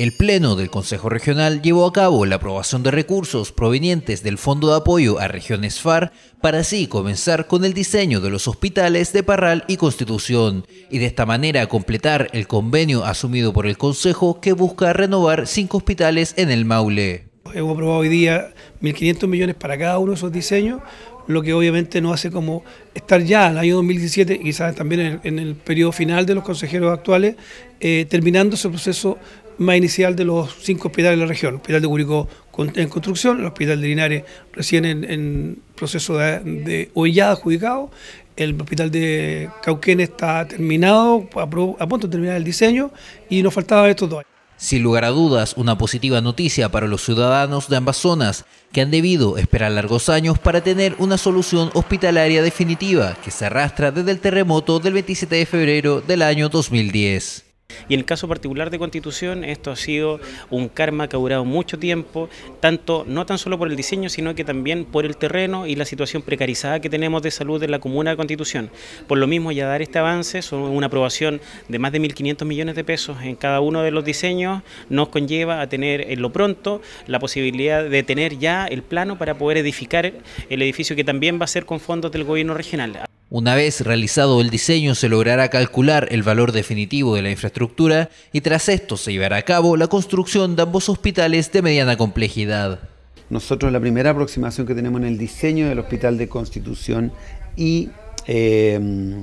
El Pleno del Consejo Regional llevó a cabo la aprobación de recursos provenientes del Fondo de Apoyo a Regiones FAR para así comenzar con el diseño de los hospitales de Parral y Constitución y de esta manera completar el convenio asumido por el Consejo que busca renovar cinco hospitales en el Maule. Hemos aprobado hoy día 1.500 millones para cada uno de esos diseños, lo que obviamente no hace como estar ya en el año 2017 quizás también en el, periodo final de los consejeros actuales, eh, terminando ese proceso más inicial de los cinco hospitales de la región. El hospital de Curicó en construcción, el hospital de Linares recién en, proceso de, de, o adjudicado, el hospital de Cauquén está terminado, a, punto de terminar el diseño y nos faltaba estos dos. Sin lugar a dudas, una positiva noticia para los ciudadanos de ambas zonas, que han debido esperar largos años para tener una solución hospitalaria definitiva que se arrastra desde el terremoto del 27 de febrero del año 2010. Y en el caso particular de Constitución, esto ha sido un karma que ha durado mucho tiempo, tanto no tan solo por el diseño, sino que también por el terreno y la situación precarizada que tenemos de salud en la comuna de Constitución. Por lo mismo, ya dar este avance, son una aprobación de más de 1.500 millones de pesos en cada uno de los diseños, nos conlleva a tener en lo pronto la posibilidad de tener ya el plano para poder edificar el edificio que también va a ser con fondos del gobierno regional. Una vez realizado el diseño se logrará calcular el valor definitivo de la infraestructura y tras esto se llevará a cabo la construcción de ambos hospitales de mediana complejidad. Nosotros la primera aproximación que tenemos en el diseño del Hospital de Constitución y, eh,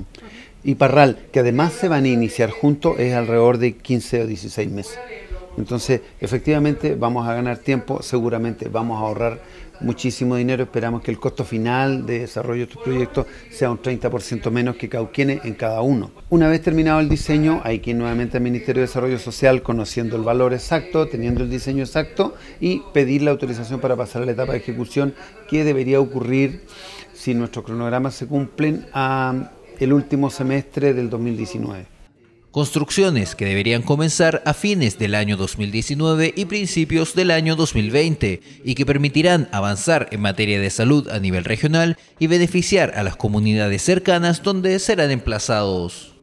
Parral, que además se van a iniciar juntos, es alrededor de 15 o 16 meses. Entonces, efectivamente, vamos a ganar tiempo, seguramente vamos a ahorrar muchísimo dinero. Esperamos que el costo final de desarrollo de estos proyectos sea un 30% menos que Cauquienes en cada uno. Una vez terminado el diseño, hay que ir nuevamente al Ministerio de Desarrollo Social conociendo el valor exacto, teniendo el diseño exacto y pedir la autorización para pasar a la etapa de ejecución que debería ocurrir si nuestros cronogramas se cumplen a el último semestre del 2019. Construcciones que deberían comenzar a fines del año 2019 y principios del año 2020 y que permitirán avanzar en materia de salud a nivel regional y beneficiar a las comunidades cercanas donde serán emplazados.